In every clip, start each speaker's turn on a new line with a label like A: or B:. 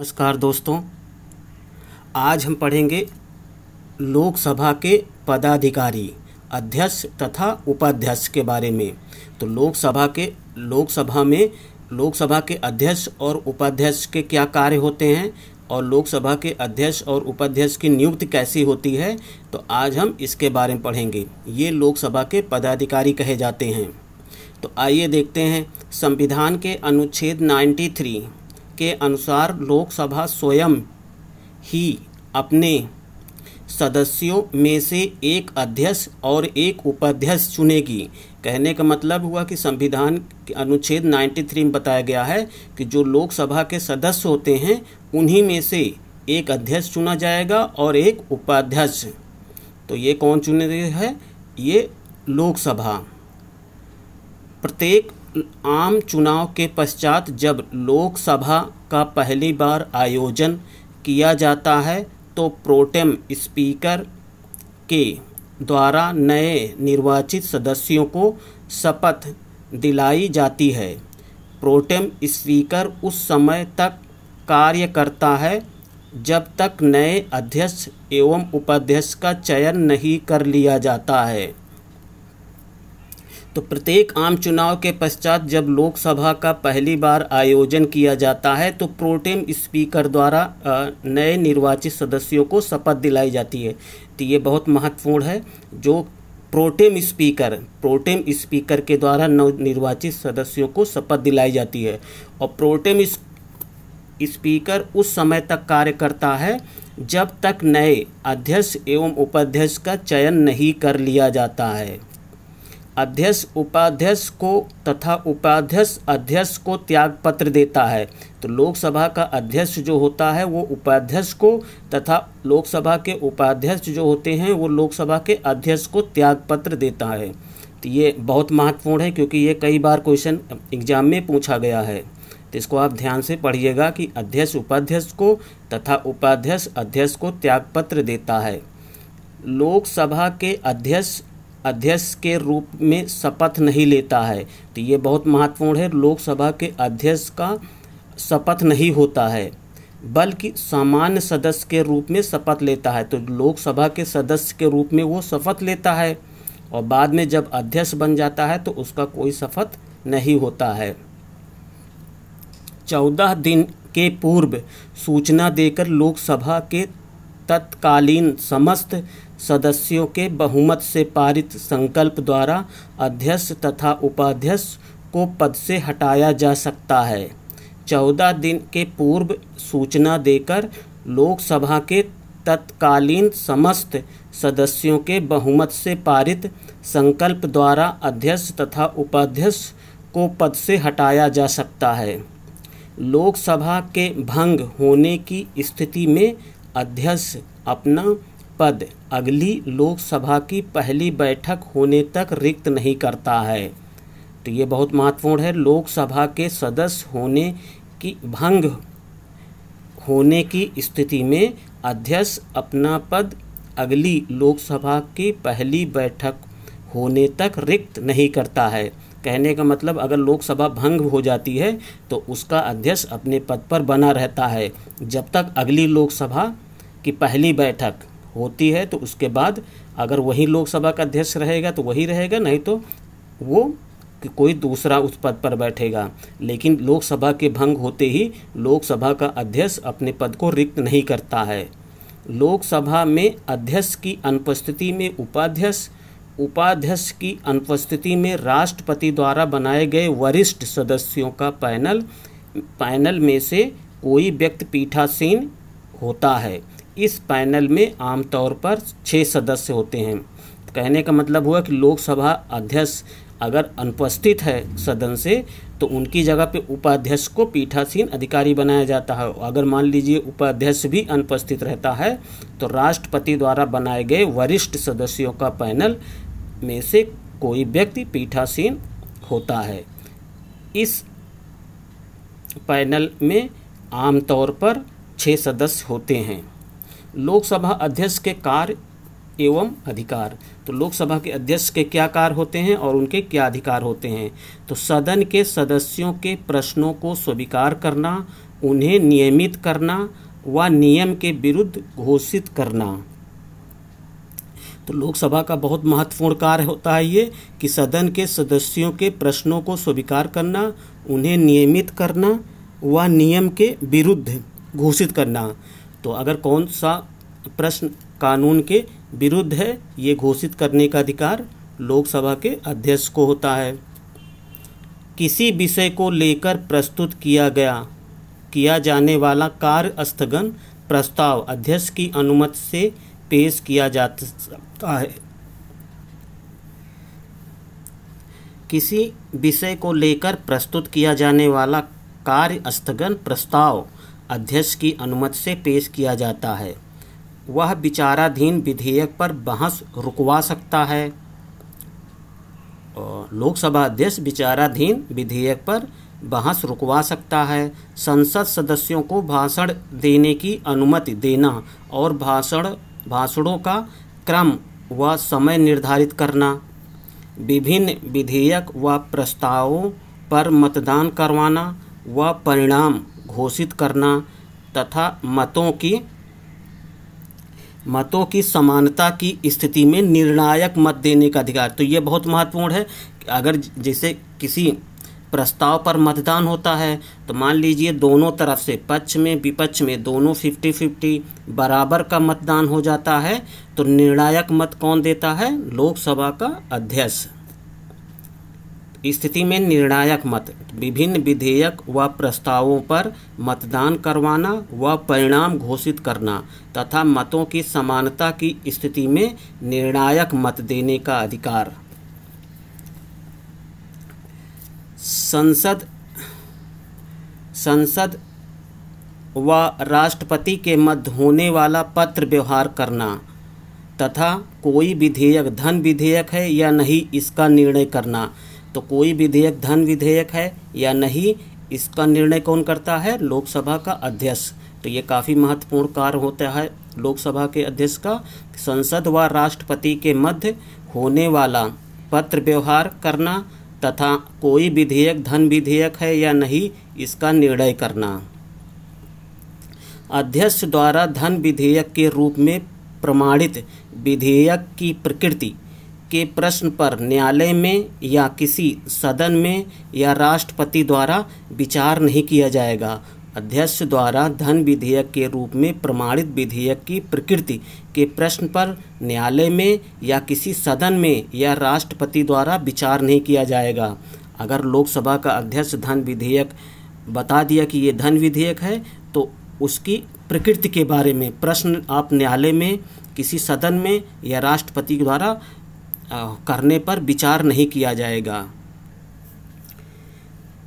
A: नमस्कार दोस्तों आज हम पढ़ेंगे लोकसभा के पदाधिकारी अध्यक्ष तथा उपाध्यक्ष के बारे में तो लोकसभा के लोकसभा में लोकसभा के अध्यक्ष और उपाध्यक्ष के क्या कार्य होते हैं और लोकसभा के अध्यक्ष और उपाध्यक्ष की नियुक्ति कैसी होती है तो आज हम इसके बारे में पढ़ेंगे ये लोकसभा के पदाधिकारी कहे जाते हैं तो आइए देखते हैं संविधान के अनुच्छेद 93 के अनुसार लोकसभा स्वयं ही अपने सदस्यों में से एक अध्यक्ष और एक उपाध्यक्ष चुनेगी कहने का मतलब हुआ कि संविधान के अनुच्छेद 93 में बताया गया है कि जो लोकसभा के सदस्य होते हैं उन्हीं में से एक अध्यक्ष चुना जाएगा और एक उपाध्यक्ष तो ये कौन चुने है ये लोकसभा प्रत्येक आम चुनाव के पश्चात जब लोकसभा का पहली बार आयोजन किया जाता है तो प्रोटेम स्पीकर के द्वारा नए निर्वाचित सदस्यों को शपथ दिलाई जाती है प्रोटेम स्पीकर उस समय तक कार्य करता है जब तक नए अध्यक्ष एवं उपाध्यक्ष का चयन नहीं कर लिया जाता है तो प्रत्येक आम चुनाव के पश्चात जब लोकसभा का पहली बार आयोजन किया जाता है तो प्रोटेम स्पीकर द्वारा नए निर्वाचित सदस्यों को शपथ दिलाई जाती है तो ये बहुत महत्वपूर्ण है जो प्रोटेम स्पीकर प्रोटेम स्पीकर के द्वारा नवनिर्वाचित सदस्यों को शपथ दिलाई जाती है और प्रोटेम स्पीकर उस समय तक कार्य करता है जब तक नए अध्यक्ष एवं उपाध्यक्ष का चयन नहीं कर लिया जाता है अध्यक्ष उपाध्यक्ष को तथा उपाध्यक्ष अध्यक्ष को त्याग पत्र देता है तो लोकसभा का अध्यक्ष जो होता है वो उपाध्यक्ष को तथा लोकसभा के उपाध्यक्ष जो होते हैं वो लोकसभा के अध्यक्ष को त्याग पत्र देता है तो ये बहुत महत्वपूर्ण है क्योंकि ये कई बार क्वेश्चन एग्जाम में पूछा गया है तो इसको आप ध्यान से पढ़िएगा कि अध्यक्ष उपाध्यक्ष को तथा उपाध्यक्ष अध्यक्ष को त्यागपत्र देता है लोकसभा के अध्यक्ष अध्यक्ष के रूप में शपथ नहीं लेता है तो ये बहुत महत्वपूर्ण है लोकसभा के अध्यक्ष का शपथ नहीं होता है बल्कि सामान्य सदस्य के रूप में शपथ लेता है तो लोकसभा के सदस्य के रूप में वो शपथ लेता है और बाद में जब अध्यक्ष बन जाता है तो उसका कोई शपथ नहीं होता है चौदह दिन के पूर्व सूचना देकर लोकसभा के तत्कालीन समस्त सदस्यों के बहुमत से पारित संकल्प द्वारा अध्यक्ष तथा उपाध्यक्ष को पद से हटाया जा सकता है चौदह दिन के पूर्व सूचना देकर लोकसभा के तत्कालीन समस्त सदस्यों के बहुमत से पारित संकल्प द्वारा अध्यक्ष तथा उपाध्यक्ष को पद से हटाया जा सकता है लोकसभा के भंग होने की स्थिति में अध्यक्ष अपना पद अगली लोकसभा की पहली बैठक होने तक रिक्त नहीं करता है तो ये बहुत महत्वपूर्ण है लोकसभा के सदस्य होने की भंग होने की स्थिति में अध्यक्ष अपना पद अगली लोकसभा की पहली बैठक होने तक रिक्त नहीं करता है कहने का मतलब अगर लोकसभा भंग हो जाती है तो उसका अध्यक्ष अपने पद पर बना रहता है जब तक अगली लोकसभा की पहली बैठक होती है तो उसके बाद अगर वही लोकसभा का अध्यक्ष रहेगा तो वही रहेगा नहीं तो वो कि कोई दूसरा उस पद पर बैठेगा लेकिन लोकसभा के भंग होते ही लोकसभा का अध्यक्ष अपने पद को रिक्त नहीं करता है लोकसभा में अध्यक्ष की अनुपस्थिति में उपाध्यक्ष उपाध्यक्ष की अनुपस्थिति में राष्ट्रपति द्वारा बनाए गए वरिष्ठ सदस्यों का पैनल पैनल में से कोई व्यक्ति पीठासीन होता है इस पैनल में आमतौर पर छः सदस्य होते हैं कहने का मतलब हुआ कि लोकसभा अध्यक्ष अगर अनुपस्थित है सदन से तो उनकी जगह पे उपाध्यक्ष को पीठासीन अधिकारी बनाया जाता है अगर मान लीजिए उपाध्यक्ष भी अनुपस्थित रहता है तो राष्ट्रपति द्वारा बनाए गए वरिष्ठ सदस्यों का पैनल में से कोई व्यक्ति पीठासीन होता है इस पैनल में आमतौर पर छः सदस्य होते हैं लोकसभा अध्यक्ष के कार्य एवं अधिकार तो लोकसभा के अध्यक्ष के क्या कार्य होते हैं और उनके क्या अधिकार होते हैं तो सदन के सदस्यों के प्रश्नों को स्वीकार करना उन्हें नियमित करना व नियम के विरुद्ध घोषित करना तो लोकसभा का बहुत महत्वपूर्ण कार्य होता है ये कि सदन के सदस्यों के प्रश्नों को स्वीकार करना उन्हें नियमित करना व नियम के विरुद्ध घोषित करना तो अगर कौन सा प्रश्न कानून के विरुद्ध है ये घोषित करने का अधिकार लोकसभा के अध्यक्ष को होता है किसी विषय को लेकर प्रस्तुत किया गया किया जाने वाला कार्य स्थगन प्रस्ताव अध्यक्ष की अनुमति से पेश किया जाता है किसी विषय को लेकर प्रस्तुत किया जाने वाला कार्य स्थगन प्रस्ताव अध्यक्ष की अनुमति से पेश किया जाता है वह विचाराधीन विधेयक पर बहस रुकवा सकता है लोकसभा अध्यक्ष विचाराधीन विधेयक पर बहस रुकवा सकता है संसद सदस्यों को भाषण देने की अनुमति देना और भाषण भाषणों का क्रम व समय निर्धारित करना विभिन्न विधेयक व प्रस्तावों पर मतदान करवाना व परिणाम घोषित करना तथा मतों की मतों की समानता की स्थिति में निर्णायक मत देने का अधिकार तो ये बहुत महत्वपूर्ण है अगर जैसे किसी प्रस्ताव पर मतदान होता है तो मान लीजिए दोनों तरफ से पक्ष में विपक्ष में दोनों फिफ्टी फिफ्टी बराबर का मतदान हो जाता है तो निर्णायक मत कौन देता है लोकसभा का अध्यक्ष स्थिति में निर्णायक मत विभिन्न विधेयक व प्रस्तावों पर मतदान करवाना व परिणाम घोषित करना तथा मतों की समानता की स्थिति में निर्णायक मत देने का अधिकार संसद संसद व राष्ट्रपति के मध्य होने वाला पत्र व्यवहार करना तथा कोई विधेयक धन विधेयक है या नहीं इसका निर्णय करना तो कोई विधेयक धन विधेयक है या नहीं इसका निर्णय कौन करता है लोकसभा का अध्यक्ष तो ये काफ़ी महत्वपूर्ण कार्य होता है लोकसभा के अध्यक्ष का संसद व राष्ट्रपति के मध्य होने वाला पत्र व्यवहार करना तथा कोई विधेयक धन विधेयक है या नहीं इसका निर्णय करना अध्यक्ष द्वारा धन विधेयक के रूप में प्रमाणित विधेयक की प्रकृति के प्रश्न पर न्यायालय में या किसी सदन में या राष्ट्रपति द्वारा विचार नहीं किया जाएगा अध्यक्ष द्वारा धन विधेयक के रूप में प्रमाणित विधेयक की प्रकृति के प्रश्न पर न्यायालय में या किसी सदन में या राष्ट्रपति द्वारा विचार नहीं किया जाएगा अगर लोकसभा का अध्यक्ष धन विधेयक बता दिया कि ये धन विधेयक है तो उसकी प्रकृति के बारे में प्रश्न आप न्यायालय में किसी सदन में या राष्ट्रपति द्वारा करने पर विचार नहीं किया जाएगा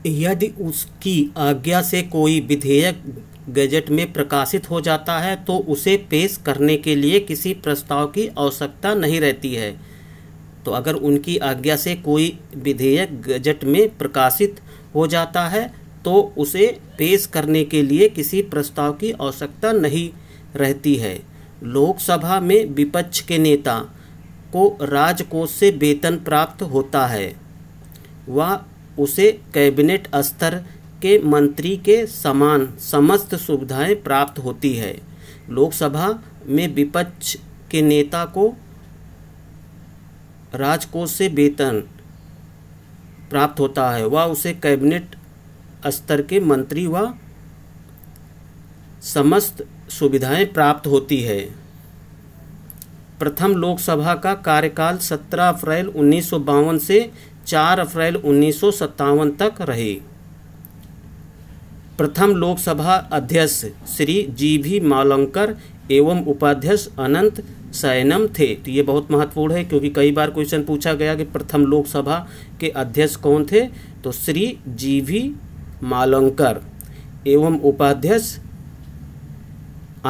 A: यदि उसकी आज्ञा से कोई विधेयक गजट में प्रकाशित हो जाता है तो उसे पेश करने के लिए किसी प्रस्ताव की आवश्यकता नहीं रहती है तो अगर उनकी आज्ञा से कोई विधेयक गजट में प्रकाशित हो जाता है तो उसे पेश करने के लिए किसी प्रस्ताव की आवश्यकता नहीं रहती है लोकसभा में विपक्ष के नेता को राजकोष से वेतन प्राप्त होता है वह उसे कैबिनेट स्तर के मंत्री के समान समस्त सुविधाएं प्राप्त होती है लोकसभा में विपक्ष के नेता को राजकोष से वेतन प्राप्त होता है वह उसे कैबिनेट स्तर के मंत्री व समस्त सुविधाएं प्राप्त होती है प्रथम लोकसभा का कार्यकाल 17 अप्रैल उन्नीस से 4 अप्रैल उन्नीस तक रहे प्रथम लोकसभा अध्यक्ष श्री जी भी मालंकर एवं उपाध्यक्ष अनंत सैनम थे तो ये बहुत महत्वपूर्ण है क्योंकि कई बार क्वेश्चन पूछा गया कि प्रथम लोकसभा के अध्यक्ष कौन थे तो श्री जी वी मालंकर एवं उपाध्यक्ष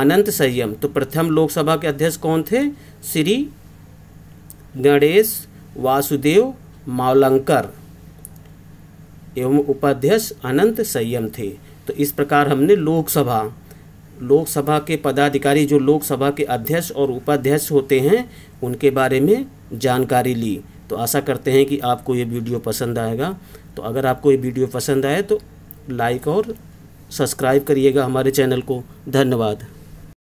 A: अनंत सैयम तो प्रथम लोकसभा के अध्यक्ष कौन थे श्री गणेश वासुदेव मावलंकर एवं उपाध्यक्ष अनंत संयम थे तो इस प्रकार हमने लोकसभा लोकसभा के पदाधिकारी जो लोकसभा के अध्यक्ष और उपाध्यक्ष होते हैं उनके बारे में जानकारी ली तो आशा करते हैं कि आपको ये वीडियो पसंद आएगा तो अगर आपको ये वीडियो पसंद आए तो लाइक और सब्सक्राइब करिएगा हमारे चैनल को धन्यवाद